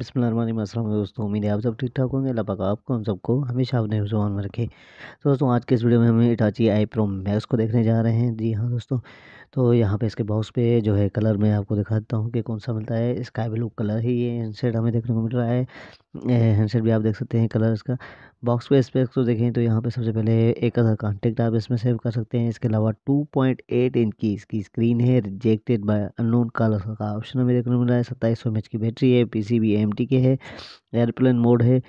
बिसमीम दोस्तों उम्मीद है आप सब ठीक ठाक होंगे लपाक आपको हम सबको हमेशा अपने जुबान में रखें तो दोस्तों आज के इस वीडियो में हम इटाची आई प्रो मैक्स को देखने जा रहे हैं जी हाँ दोस्तों तो यहाँ पे इसके बॉक्स पे जो है कलर मैं आपको दिखाता हूँ कि कौन सा मिलता है स्काई ब्लू कलर ही ये हैंडसेट हमें देखने को मिल रहा है हैंडसेट भी आप देख सकते हैं कलर इसका बॉक्स पे स्पेक्स को तो देखें तो यहाँ पे सबसे पहले एक अदर कॉन्टेक्ट आप इसमें सेव कर सकते हैं इसके अलावा 2.8 इंच की इसकी स्क्रीन है रिजेक्टेड बाय अनोन कलर का ऑप्शन हमें देखने को मिला है सत्ताईस सौ की बैटरी है पी सी के है एयरप्लेन मोड है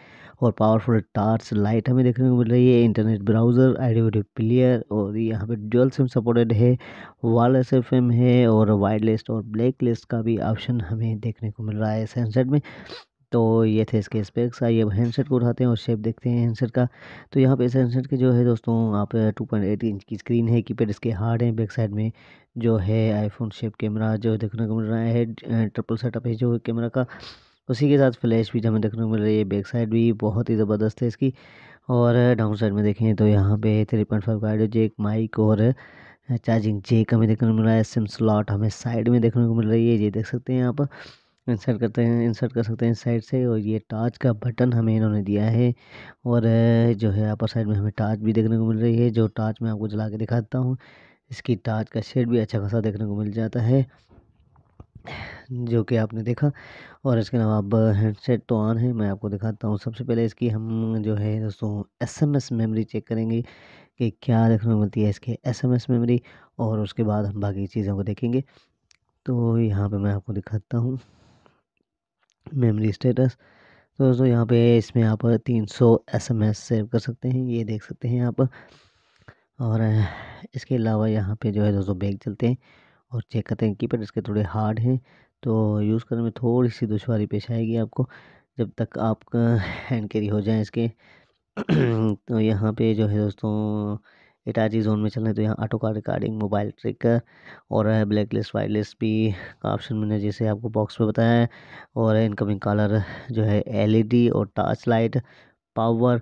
और पावरफुल टार्च लाइट हमें देखने को मिल रही है internet browser audio video player और यहाँ पे ड्यूअल सिम सपोर्टेड है वायरलेस एफ है और वाइट लिस्ट और ब्लैक लिस्ट का भी ऑप्शन हमें देखने को मिल रहा है सनसेट में तो ये थे इसके स्पेक्स आइए अब हैंडसेट को उठाते हैं और शेप देखते हैं हैंडसेट का तो यहाँ पे इस हैंडसेट के जो है दोस्तों आप 2.8 इंच की स्क्रीन है पेड इसके हार्ड हैं बैक साइड में जो है आईफोन शेप कैमरा जो देखने को मिल रहा है ट्रिपल सेटअप है जो कैमरा का उसी के साथ फ्लैश भी हमें देखने को मिल रही है बैक साइड भी बहुत ही ज़बरदस्त है इसकी और डाउन साइड में देखें तो यहाँ पे थ्री पॉइंट फाइव का जेक माइक और चार्जिंग जेक हमें देखने को मिल रहा है सिम स्लॉट हमें साइड में देखने को मिल रही है ये देख सकते हैं आप इंसर्ट करते हैं इंसर्ट कर सकते हैं साइड से और ये टाच का बटन हमें इन्होंने दिया है और जो है अपर साइड में हमें टाच भी देखने को मिल रही है जो टाच मैं आपको जला के दिखाता हूँ इसकी टाच का शेड भी अच्छा खासा देखने को मिल जाता है जो कि आपने देखा और इसके अलावा अब हैंडसेट तो ऑन है मैं आपको दिखाता हूँ सबसे पहले इसकी हम जो है दोस्तों एसएमएस मेमोरी चेक करेंगे कि क्या देखने को मिलती है इसके एसएमएस मेमोरी और उसके बाद हम बाकी चीज़ों को देखेंगे तो यहाँ पे मैं आपको दिखाता हूँ मेमोरी स्टेटस तो दोस्तों यहाँ पे इसमें आप 300 एसएमएस सेव कर सकते हैं ये देख सकते हैं आप और इसके अलावा यहाँ पे जो है दोस्तों बैग चलते हैं और चेक करते हैं कीपैड इसके थोड़े हार्ड हैं तो यूज़ करने में थोड़ी सी दुशारी पेश आएगी आपको जब तक आप हैंड कैरी हो जाए इसके तो यहाँ पे जो है दोस्तों इटाची जोन में चल रहे तो यहाँ ऑटो का रिकॉर्डिंग मोबाइल ट्रिक और ब्लैक लिस्ट वाइट लिस्ट भी का ऑप्शन मैंने जैसे आपको बॉक्स में बताया है और इनकमिंग कॉलर जो है एलईडी e और torch light power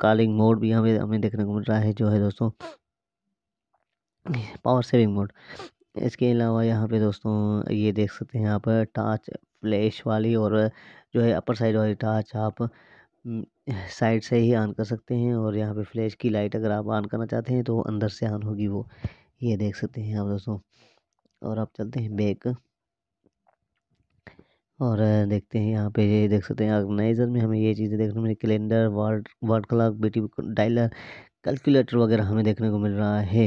calling mode भी हमें हमें देखने को मिल रहा है जो है दोस्तों पावर सेविंग मोड इसके अलावा यहाँ पे दोस्तों ये देख सकते हैं आप टाच फ्लैश वाली और जो है अपर साइड वाली टाच आप साइड से ही ऑन कर सकते हैं और यहाँ पे फ्लैश की लाइट अगर आप ऑन करना चाहते हैं तो अंदर से ऑन होगी वो ये देख सकते हैं आप दोस्तों और आप चलते हैं बैक और देखते हैं यहाँ पे ये देख सकते हैं ऑर्गेनाइज़र में हमें ये चीज़ें देखने को मिली कैलेंडर वर्ड वर्ड क्लॉक बेटी डायलर कैलकुलेटर वगैरह हमें देखने को मिल रहा है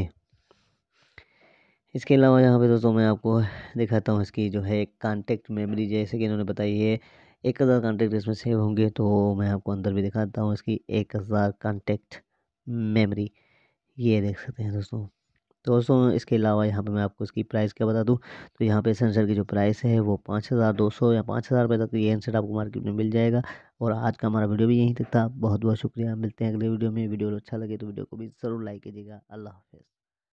इसके अलावा यहाँ पे दोस्तों मैं आपको दिखाता हूँ इसकी जो है कांटेक्ट मेमोरी जैसे कि इन्होंने बताई है एक हज़ार कॉन्टेक्ट इसमें सेव होंगे तो मैं आपको अंदर भी दिखाता हूँ इसकी एक हज़ार कॉन्टेक्ट मेमरी ये देख सकते हैं दोस्तों तो दोस्तों इसके अलावा यहाँ पे मैं आपको इसकी प्राइस क्या बता दूँ तो यहाँ पे सेंसर की जो प्राइस है वो पाँच हज़ार दो सौ या पाँच हज़ार रुपये तक ये हैंडसेट आपको मार्केट में मिल जाएगा और आज का हमारा वीडियो भी यहीं तक था बहुत बहुत शुक्रिया मिलते हैं अगले वीडियो में वीडियो अच्छा लगे तो वीडियो को भी ज़रूर लाइक कीजिएगा अल्लाह हाफिज़